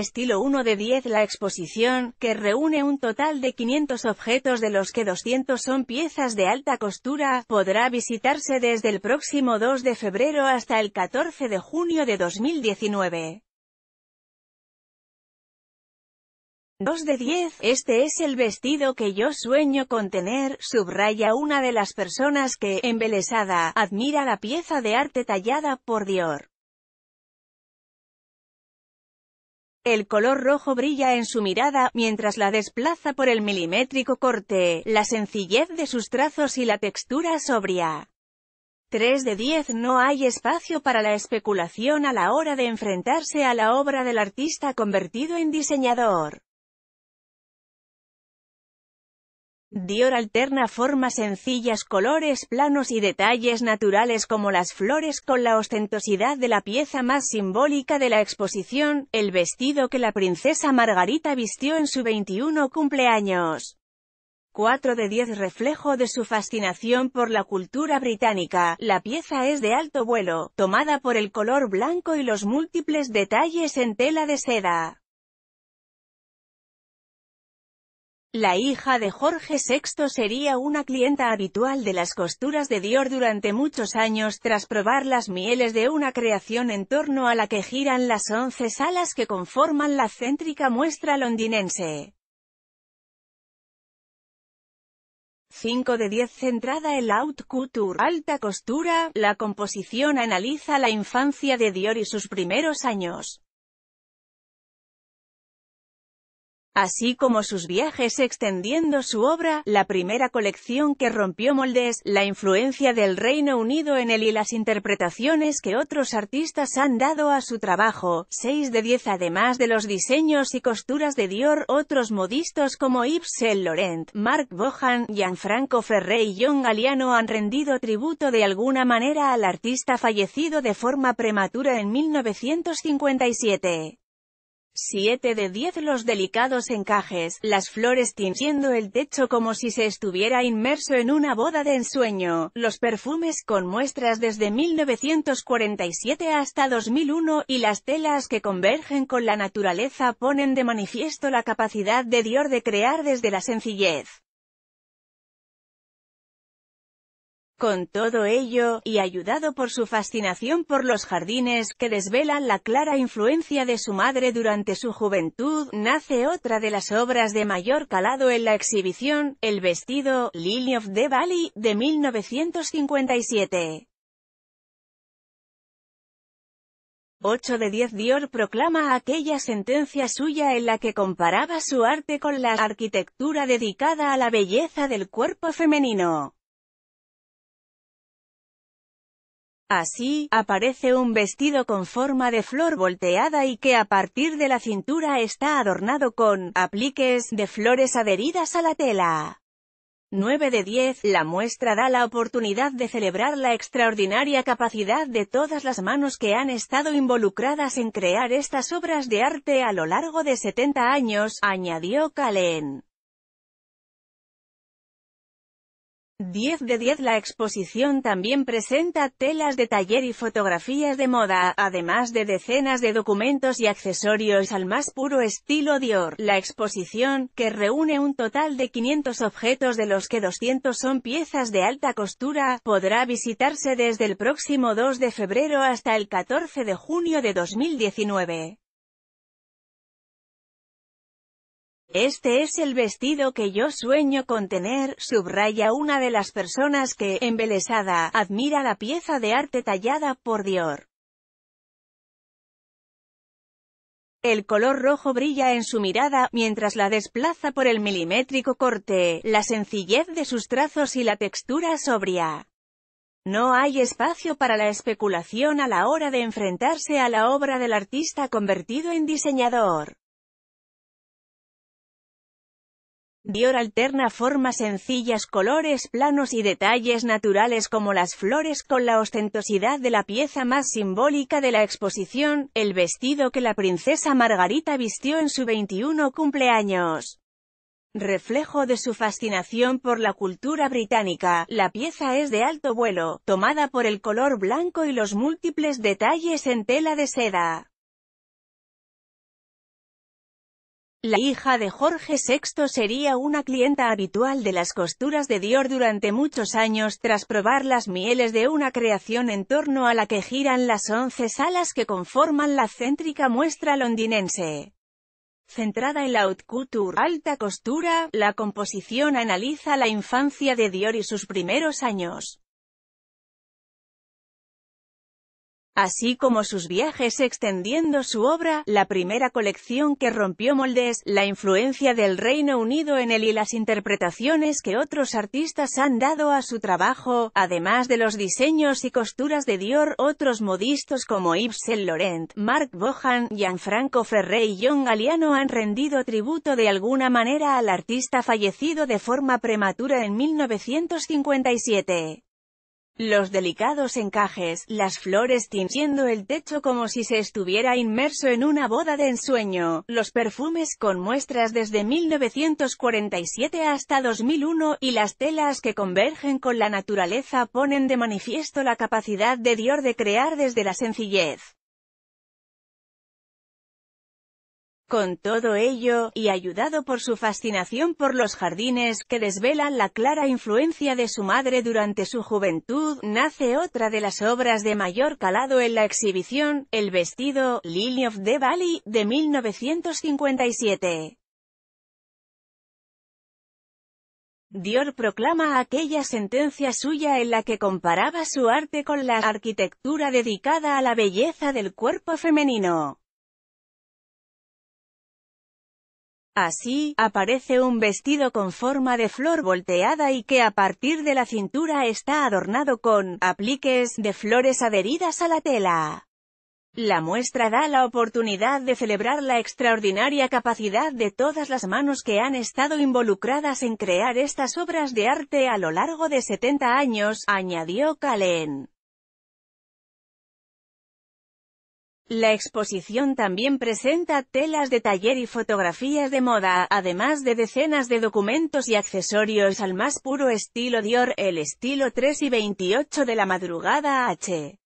estilo 1 de 10 la exposición, que reúne un total de 500 objetos de los que 200 son piezas de alta costura, podrá visitarse desde el próximo 2 de febrero hasta el 14 de junio de 2019. 2 de 10, este es el vestido que yo sueño con tener, subraya una de las personas que, embelesada, admira la pieza de arte tallada por Dior. El color rojo brilla en su mirada, mientras la desplaza por el milimétrico corte, la sencillez de sus trazos y la textura sobria. 3 de 10 No hay espacio para la especulación a la hora de enfrentarse a la obra del artista convertido en diseñador. Dior alterna formas sencillas, colores planos y detalles naturales como las flores con la ostentosidad de la pieza más simbólica de la exposición, el vestido que la princesa Margarita vistió en su 21 cumpleaños. 4 de 10 reflejo de su fascinación por la cultura británica, la pieza es de alto vuelo, tomada por el color blanco y los múltiples detalles en tela de seda. La hija de Jorge VI sería una clienta habitual de las costuras de Dior durante muchos años tras probar las mieles de una creación en torno a la que giran las once salas que conforman la céntrica muestra londinense. 5 de 10 centrada El la haute couture, alta costura, la composición analiza la infancia de Dior y sus primeros años. así como sus viajes extendiendo su obra, la primera colección que rompió moldes, la influencia del Reino Unido en él y las interpretaciones que otros artistas han dado a su trabajo, 6 de 10 además de los diseños y costuras de Dior, otros modistas como Yves Saint Laurent, Marc Bohan, Gianfranco Ferré y John Galliano han rendido tributo de alguna manera al artista fallecido de forma prematura en 1957. 7 de 10 los delicados encajes, las flores tingiendo el techo como si se estuviera inmerso en una boda de ensueño, los perfumes con muestras desde 1947 hasta 2001, y las telas que convergen con la naturaleza ponen de manifiesto la capacidad de Dior de crear desde la sencillez. Con todo ello, y ayudado por su fascinación por los jardines, que desvelan la clara influencia de su madre durante su juventud, nace otra de las obras de mayor calado en la exhibición, El vestido, Lily of the Valley, de 1957. 8 de 10 Dior proclama aquella sentencia suya en la que comparaba su arte con la arquitectura dedicada a la belleza del cuerpo femenino. Así, aparece un vestido con forma de flor volteada y que a partir de la cintura está adornado con apliques de flores adheridas a la tela. 9 de 10. La muestra da la oportunidad de celebrar la extraordinaria capacidad de todas las manos que han estado involucradas en crear estas obras de arte a lo largo de 70 años, añadió kalen. 10 de 10 La exposición también presenta telas de taller y fotografías de moda, además de decenas de documentos y accesorios al más puro estilo Dior. La exposición, que reúne un total de 500 objetos de los que 200 son piezas de alta costura, podrá visitarse desde el próximo 2 de febrero hasta el 14 de junio de 2019. Este es el vestido que yo sueño con tener, subraya una de las personas que, embelesada, admira la pieza de arte tallada por Dior. El color rojo brilla en su mirada, mientras la desplaza por el milimétrico corte, la sencillez de sus trazos y la textura sobria. No hay espacio para la especulación a la hora de enfrentarse a la obra del artista convertido en diseñador. Dior alterna formas sencillas, colores planos y detalles naturales como las flores con la ostentosidad de la pieza más simbólica de la exposición, el vestido que la princesa Margarita vistió en su 21 cumpleaños. Reflejo de su fascinación por la cultura británica, la pieza es de alto vuelo, tomada por el color blanco y los múltiples detalles en tela de seda. La hija de Jorge VI sería una clienta habitual de las costuras de Dior durante muchos años tras probar las mieles de una creación en torno a la que giran las once salas que conforman la céntrica muestra londinense. Centrada en la haute couture, alta costura, la composición analiza la infancia de Dior y sus primeros años. así como sus viajes extendiendo su obra, la primera colección que rompió moldes, la influencia del Reino Unido en él y las interpretaciones que otros artistas han dado a su trabajo, además de los diseños y costuras de Dior, otros modistas como Yves Saint Laurent, Marc Bohan, Gianfranco Ferré y John Galliano han rendido tributo de alguna manera al artista fallecido de forma prematura en 1957. Los delicados encajes, las flores tingiendo el techo como si se estuviera inmerso en una boda de ensueño, los perfumes con muestras desde 1947 hasta 2001, y las telas que convergen con la naturaleza ponen de manifiesto la capacidad de Dior de crear desde la sencillez. Con todo ello, y ayudado por su fascinación por los jardines, que desvelan la clara influencia de su madre durante su juventud, nace otra de las obras de mayor calado en la exhibición, El vestido, Lily of the Valley, de 1957. Dior proclama aquella sentencia suya en la que comparaba su arte con la arquitectura dedicada a la belleza del cuerpo femenino. Así, aparece un vestido con forma de flor volteada y que a partir de la cintura está adornado con apliques de flores adheridas a la tela. La muestra da la oportunidad de celebrar la extraordinaria capacidad de todas las manos que han estado involucradas en crear estas obras de arte a lo largo de 70 años, añadió Kalen. La exposición también presenta telas de taller y fotografías de moda, además de decenas de documentos y accesorios al más puro estilo Dior, el estilo 3 y 28 de la madrugada H.